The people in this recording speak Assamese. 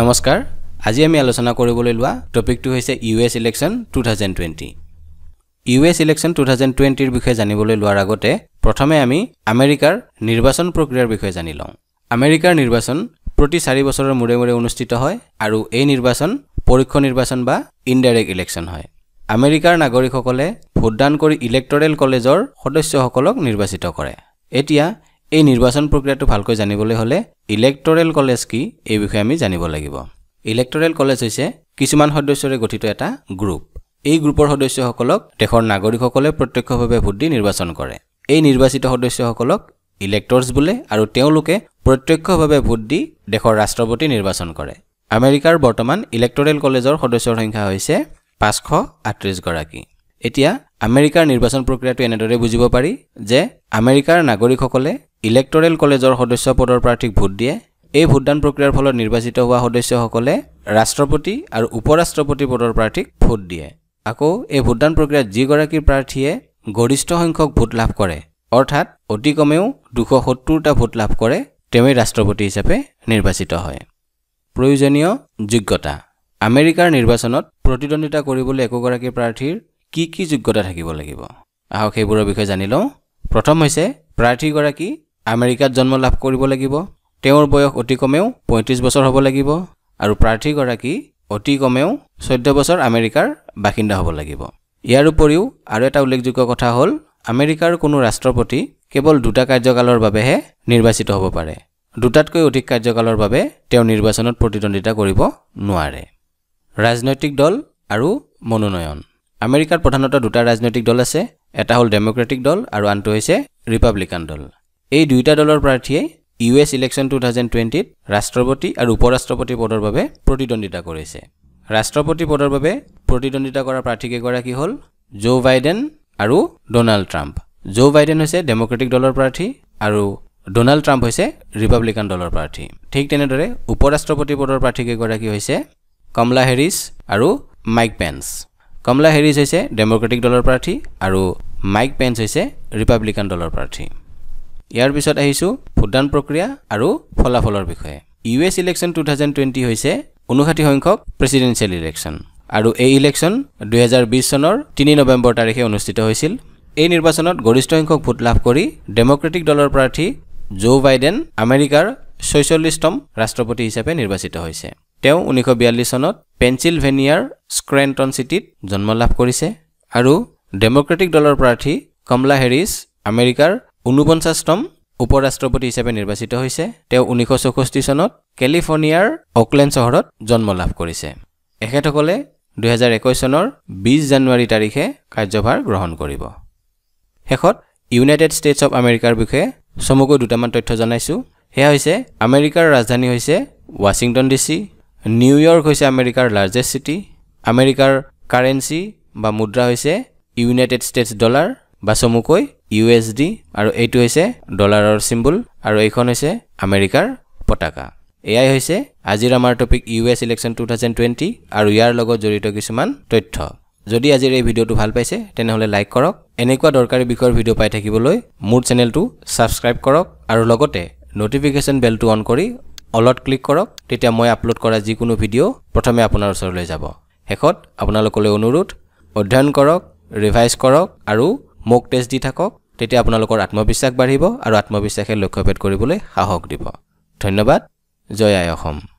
নমস্কাৰ আজি আমি আলোচনা কৰিবলৈ লোৱা টপিকটো হৈছে U S election two thousand twenty U S election two thousand টুৱেণ্টিৰ বিষয়ে জানিবলৈ লোৱাৰ আগতে প্ৰথমে আমি আমেৰিকাৰ নিৰ্বাচন প্ৰক্ৰিয়াৰ বিষয়ে জানি লওঁ আমেৰিকাৰ নিৰ্বাচন প্ৰতি চাৰি বছৰৰ মূৰে মূৰে অনুষ্ঠিত হয় আৰু এই নিৰ্বাচন পৰোক্ষ নিৰ্বাচন বা ইনডাইৰেক্ট ইলেকশ্যন হয় আমেৰিকাৰ নাগৰিকসকলে ভোটদান কৰি ইলেক্টৰেল কলেজৰ সদস্যসকলক নিৰ্বাচিত কৰে এতিয়া এই নিৰ্বাচন প্ৰক্ৰিয়াটো ভালকৈ জানিবলৈ হ'লে ইলেক্টৰেল কলেজ কি এই বিষয়ে আমি জানিব লাগিব ইলেক্টৰেল কলেজ হৈছে কিছুমান সদস্যৰে গঠিত এটা গ্ৰুপ এই গ্ৰুপৰ সদস্যসকলক দেশৰ নাগৰিকসকলে প্ৰত্যক্ষভাৱে ভোট দি নিৰ্বাচন কৰে এই নিৰ্বাচিত সদস্যসকলক ইলেক্টৰছ বোলে আৰু তেওঁলোকে প্ৰত্যক্ষভাৱে ভোট দি দেশৰ ৰাষ্ট্ৰপতি নিৰ্বাচন কৰে আমেৰিকাৰ বৰ্তমান ইলেক্টৰেল কলেজৰ সদস্যৰ সংখ্যা হৈছে পাঁচশ আঠত্ৰিছগৰাকী এতিয়া আমেৰিকাৰ নিৰ্বাচন প্ৰক্ৰিয়াটো এনেদৰে বুজিব পাৰি যে আমেৰিকাৰ নাগৰিকসকলে ইলেক্টৰেল কলেজৰ সদস্য পদৰ প্ৰাৰ্থীক ভোট দিয়ে এই ভোটদান প্ৰক্ৰিয়াৰ ফলত নিৰ্বাচিত হোৱা সদস্যসকলে ৰাষ্ট্ৰপতি আৰু উপ ৰাষ্ট্ৰপতি পদৰ প্ৰাৰ্থীক ভোট দিয়ে আকৌ এই ভোটদান প্ৰক্ৰিয়াত যিগৰাকী প্ৰাৰ্থীয়ে গৰিষ্ঠ সংখ্যক ভোট লাভ কৰে অৰ্থাৎ অতি কমেও দুশ সত্তৰটা ভোট লাভ কৰে তেওঁৱেই ৰাষ্ট্ৰপতি হিচাপে নিৰ্বাচিত হয় প্ৰয়োজনীয় যোগ্যতা আমেৰিকাৰ নিৰ্বাচনত প্ৰতিদ্বন্দ্বিতা কৰিবলৈ একোগৰাকী প্ৰাৰ্থীৰ কি কি যোগ্যতা থাকিব লাগিব আহক সেইবোৰৰ বিষয়ে জানি লওঁ প্ৰথম হৈছে প্ৰাৰ্থীগৰাকী আমেৰিকাত জন্ম লাভ কৰিব লাগিব তেওঁৰ বয়স অতি কমেও পঁয়ত্ৰিছ বছৰ হ'ব লাগিব আৰু প্ৰাৰ্থীগৰাকী অতি কমেও চৈধ্য বছৰ আমেৰিকাৰ বাসিন্দা হ'ব লাগিব ইয়াৰ উপৰিও আৰু এটা উল্লেখযোগ্য কথা হ'ল আমেৰিকাৰ কোনো ৰাষ্ট্ৰপতি কেৱল দুটা কাৰ্যকালৰ বাবেহে নিৰ্বাচিত হ'ব পাৰে দুটাতকৈ অধিক কাৰ্যকালৰ বাবে তেওঁ নিৰ্বাচনত প্ৰতিদ্বন্দ্বিতা কৰিব নোৱাৰে ৰাজনৈতিক দল আৰু মনোনয়ন আমেৰিকাৰ প্ৰধানতঃ দুটা ৰাজনৈতিক দল আছে এটা হ'ল ডেম'ক্ৰেটিক দল আৰু আনটো হৈছে ৰিপাব্লিকান দল এই দুয়োটা দলৰ প্ৰাৰ্থীয়ে U S election two thousand টুৱেণ্টিত ৰাষ্ট্ৰপতি আৰু উপ ৰাষ্ট্ৰপতি পদৰ বাবে প্ৰতিদ্বন্দ্বিতা কৰিছে ৰাষ্ট্ৰপতি পদৰ বাবে প্ৰতিদ্বন্দ্বিতা কৰা প্ৰাৰ্থীকেইগৰাকী হ'ল জো বাইডেন আৰু ডনাল্ড ট্ৰাম্প জো বাইডেন হৈছে ডেম'ক্ৰেটিক দলৰ প্ৰাৰ্থী আৰু ডনাল্ড ট্ৰাম্প হৈছে ৰিপাব্লিকান দলৰ প্ৰাৰ্থী ঠিক তেনেদৰে উপ ৰাষ্ট্ৰপতি পদৰ প্ৰাৰ্থীকেইগৰাকী হৈছে কমলা হেৰিছ আৰু মাইক পেন্স কমলা হেৰিছ হৈছে ডেম'ক্ৰেটিক দলৰ প্ৰাৰ্থী আৰু মাইক পেন্স হৈছে ৰিপাব্লিকান দলৰ প্ৰাৰ্থী ইয়াৰ পিছত আহিছোঁ ভোটদান প্ৰক্ৰিয়া আৰু ফলাফলৰ বিষয়ে U S election two thousand twenty হৈছে ঊনষাঠি সংখ্যক প্ৰেচিডেঞ্চিয়েল ইলেকশ্যন আৰু এই ইলেকশ্যন দুহেজাৰ বিছ চনৰ তিনি নৱেম্বৰ তাৰিখে অনুষ্ঠিত হৈছিল এই নিৰ্বাচনত গৰিষ্ঠ সংখ্যক ভোট লাভ কৰি ডেম'ক্ৰেটিক দলৰ প্ৰাৰ্থী জো বাইডেন আমেৰিকাৰ ছয়চল্লিছতম ৰাষ্ট্ৰপতি হিচাপে নিৰ্বাচিত হৈছে তেওঁ ঊনৈছশ বিয়াল্লিছ চনত পেঞ্চিলভেনিয়াৰ স্ক্ৰেণ্টন চিটিত জন্ম লাভ কৰিছে আৰু ডেম'ক্ৰেটিক দলৰ প্ৰাৰ্থী কমলা হেৰিছ আমেৰিকাৰ ঊনপঞ্চাছতম উপ ৰাষ্ট্ৰপতি হিচাপে নিৰ্বাচিত হৈছে তেওঁ ঊনৈছশ চৌষষ্ঠি চনত কেলিফৰ্ণিয়াৰ অকলেণ্ড চহৰত জন্ম লাভ কৰিছে এখেতসকলে দুহেজাৰ একৈছ চনৰ বিছ জানুৱাৰী তাৰিখে কাৰ্যভাৰ গ্ৰহণ কৰিব শেষত ইউনাইটেড ষ্টেটছ অৱ আমেৰিকাৰ বিষয়ে চমুকৈ দুটামান তথ্য জনাইছোঁ সেয়া হৈছে আমেৰিকাৰ ৰাজধানী হৈছে ৱাশ্বিংটন ডি চি নিউয়ৰ্ক হৈছে আমেৰিকাৰ লাৰ্জেষ্ট চিটি আমেৰিকাৰ কাৰেঞ্চি বা মুদ্ৰা হৈছে ইউনাইটেড ষ্টেটছ ডলাৰ বা চমুকৈ ইউ এছ ডি আৰু এইটো হৈছে ডলাৰৰ চিম্বল আৰু এইখন হৈছে আমেৰিকাৰ পতাকা এয়াই হৈছে আজিৰ আমাৰ topic U S election two thousand twenty আৰু ইয়াৰ লগত জড়িত কিছুমান তথ্য যদি আজিৰ এই ভিডিঅ'টো ভাল পাইছে তেনেহ'লে লাইক কৰক এনেকুৱা দৰকাৰী বিষয়ৰ ভিডিঅ' পাই থাকিবলৈ মোৰ চেনেলটো ছাবস্ক্ৰাইব কৰক আৰু লগতে নটিফিকেশ্যন বেলটো অন কৰি অলত ক্লিক কৰক তেতিয়া মই আপলোড কৰা যিকোনো ভিডিঅ' প্ৰথমে আপোনাৰ ওচৰলৈ যাব শেষত আপোনালোকলৈ অনুৰোধ অধ্যয়ন কৰক ৰিভাইজ কৰক আৰু মোক টেষ্ট দি থাকক তেতিয়া আপোনালোকৰ আত্মবিশ্বাস বাঢ়িব আৰু আত্মবিশ্বাসে লক্ষ্যভেদ কৰিবলৈ সাহস দিব ধন্যবাদ জয় আই অসম